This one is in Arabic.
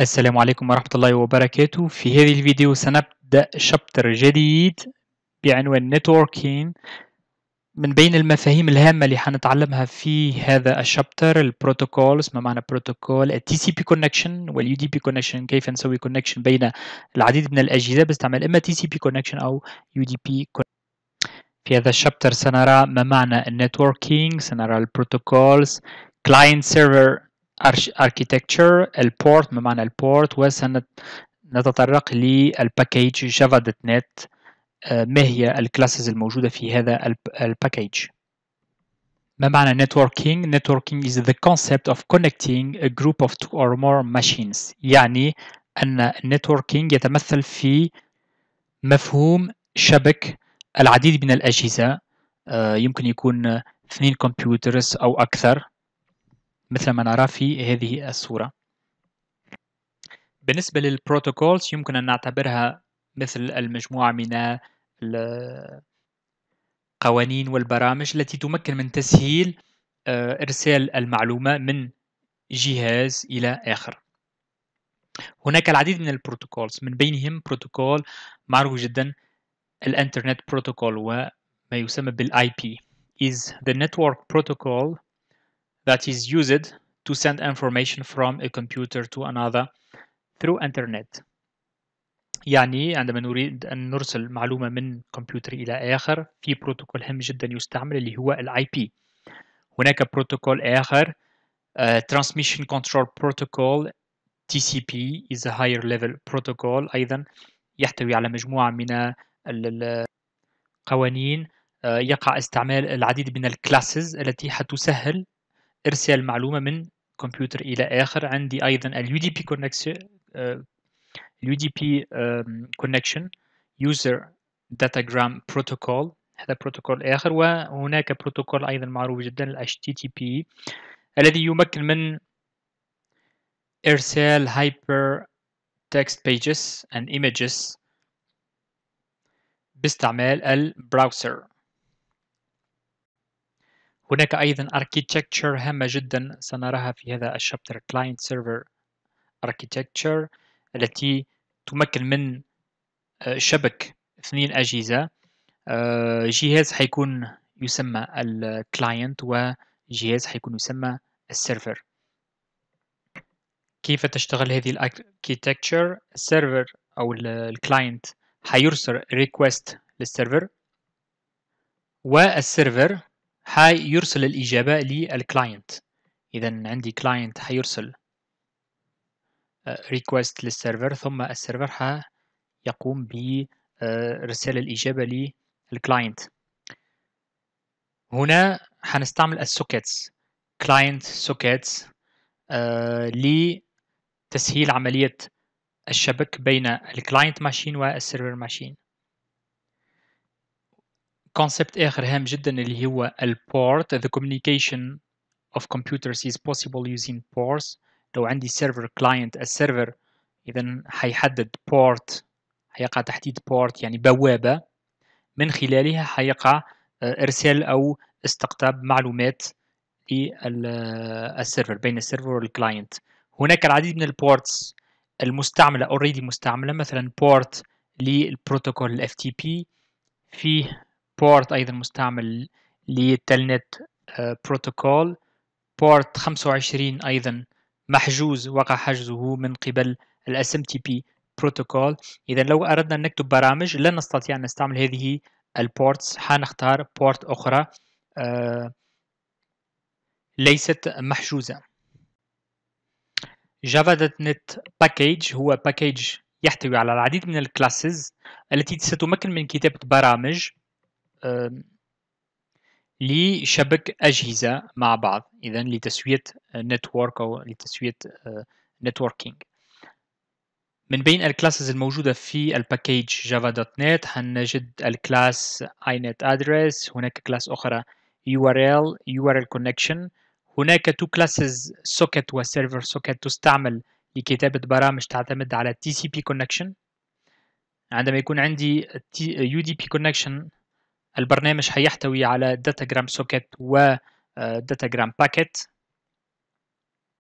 السلام عليكم ورحمة الله وبركاته في هذه الفيديو سنبدأ شابتر جديد بعنوان Networking من بين المفاهيم الهامة اللي حنتعلمها في هذا الشابتر البروتوكولز ما معنى بروتوكول التي سي بي كونكشن واليو دي بي كونكشن كيف نسوي كونكشن بين العديد من الأجهزة باستعمال إما تي سي بي كونكشن أو يو دي بي في هذا الشابتر سنرى ما معنى النتوركينج سنرى البروتوكولز client server architecture البورت ما معنى البورت وسنتطرق للباكيج جافا دوت نت آه، ما هي الكلاسز الموجودة في هذا الباكيج ما معنى networking? Networking is the concept of connecting a group of two or more machines يعني أن networking يتمثل في مفهوم شبك العديد من الأجهزة آه، يمكن يكون اثنين كمبيوترز أو أكثر مثل ما نرى في هذه الصورة بالنسبة للبروتوكولز يمكن أن نعتبرها مثل المجموعة من القوانين والبرامج التي تمكن من تسهيل آه، إرسال المعلومة من جهاز إلى آخر هناك العديد من البروتوكولز من بينهم بروتوكول معروف جدا الانترنت بروتوكول وما يسمى بالاي بي is the network protocol that is used to send information from a computer to another through internet يعني عندما نريد أن نرسل معلومة من كمبيوتر إلى آخر في بروتوكول هام جدا يستعمل اللي هو الـ IP هناك بروتوكول آخر uh, Transmission Control Protocol TCP is a higher level protocol أيضا يحتوي على مجموعة من القوانين آه، يقع استعمال العديد من الكلاسز التي حتسهل ارسال معلومه من كمبيوتر الى اخر عندي ايضا اليو دي بي كونكشن اليو دي بي كونكشن يوزر داتاجرام بروتوكول هذا بروتوكول اخر وهناك بروتوكول ايضا معروف جدا ال HTTP e، الذي يمكن من ارسال هايبر تكست pages and images باستعمال البراوزر هناك أيضا architecture هامة جدا سنراها في هذا الشابتر client server architecture التي تمكن من آه، شبك اثنين أجهزة آه، جهاز حيكون يسمى الكلاينت وجهاز حيكون يسمى السيرفر كيف تشتغل هذه الاركيتكتشر السيرفر او الكلاينت حيرسل ريكوست للسيرفر والسيرفر هاي يرسل الإجابة للكلاينت إذا عندي كلاينت حيرسل ريكوست آه، للسيرفر ثم السيرفر حيقوم برسالة آه، الإجابة للكلاينت هنا حنستعمل السوكيتس كلاينت آه، sockets لتسهيل عملية الشبك بين الكلاينت ماشين والسيرفر ماشين كونسبت آخر هام جدا اللي هو البورت the communication of computers is possible using ports لو عندي سيرفر كلاينت السيرفر إذا حيحدد بورت حيقع تحديد بورت يعني بوابة من خلالها حيقع آه، إرسال أو استقطاب معلومات للسيرفر آه، بين السيرفر والكلاينت هناك العديد من البورتس المستعملة اوريدي مستعملة مثلا بورت للبروتوكول ال FTP فيه بورت ايضا مستعمل للتلنت بروتوكول بورت 25 ايضا محجوز وقع حجزه من قبل الاس ام تي بي بروتوكول اذا لو اردنا ان نكتب برامج لن نستطيع ان نستعمل هذه البورتس حنختار بورت اخرى آه، ليست محجوزه جافا دوت نت باكيج هو باكيج يحتوي على العديد من الكلاسز التي ستمكن من كتابه برامج لشبك أجهزة مع بعض إذا لتسوية نتورك أو لتسوية نتوركينج آه، من بين الكلاسز الموجودة في الباكيج جافا دوت نت حنجد الكلاس inet address هناك كلاس أخرى URL URL connection هناك تو كلاسز سوكت وسيرفر سوكت تستعمل لكتابة برامج تعتمد على TCP connection عندما يكون عندي UDP connection البرنامج هيحتوي على داتاجرام سوكت و داتاجرام آه, باكيت